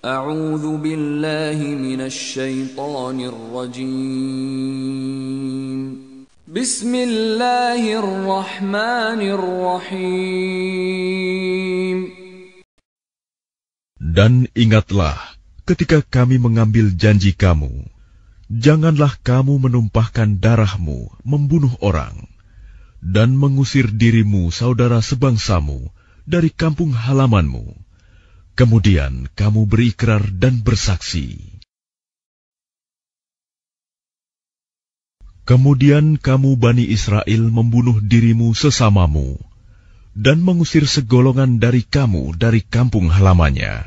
أعوذ بالله من الشيطان الرجيم بسم الله الرحمن الرحيم Dan ingatlah ketika kami mengambil janji kamu janganlah kamu menumpahkan darahmu membunuh orang dan mengusir dirimu saudara sebangsamu dari kampung halamanmu Kemudian kamu berikrar dan bersaksi. Kemudian kamu Bani Israel membunuh dirimu sesamamu dan mengusir segolongan dari kamu dari kampung halamannya.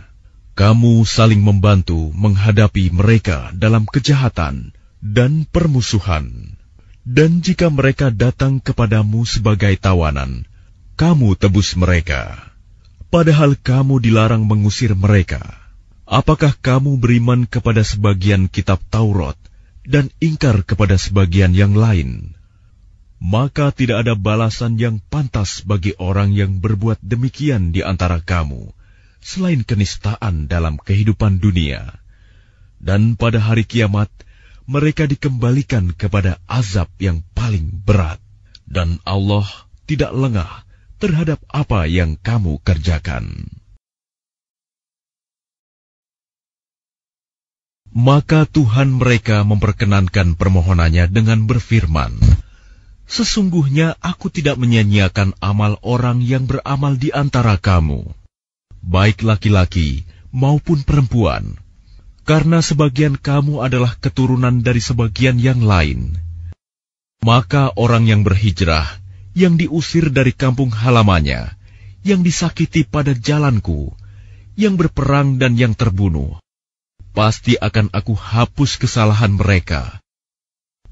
Kamu saling membantu menghadapi mereka dalam kejahatan dan permusuhan. Dan jika mereka datang kepadamu sebagai tawanan, kamu tebus mereka padahal kamu dilarang mengusir mereka. Apakah kamu beriman kepada sebagian kitab Taurat dan ingkar kepada sebagian yang lain? Maka tidak ada balasan yang pantas bagi orang yang berbuat demikian di antara kamu, selain kenistaan dalam kehidupan dunia. Dan pada hari kiamat, mereka dikembalikan kepada azab yang paling berat. Dan Allah tidak lengah terhadap apa yang kamu kerjakan. Maka Tuhan mereka memperkenankan permohonannya dengan berfirman, Sesungguhnya aku tidak menyanyiakan amal orang yang beramal di antara kamu, baik laki-laki maupun perempuan, karena sebagian kamu adalah keturunan dari sebagian yang lain. Maka orang yang berhijrah yang diusir dari kampung halamannya, yang disakiti pada jalanku, yang berperang dan yang terbunuh. Pasti akan aku hapus kesalahan mereka.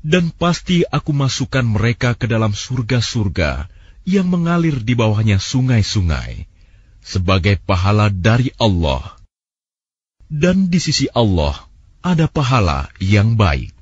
Dan pasti aku masukkan mereka ke dalam surga-surga yang mengalir di bawahnya sungai-sungai, sebagai pahala dari Allah. Dan di sisi Allah ada pahala yang baik.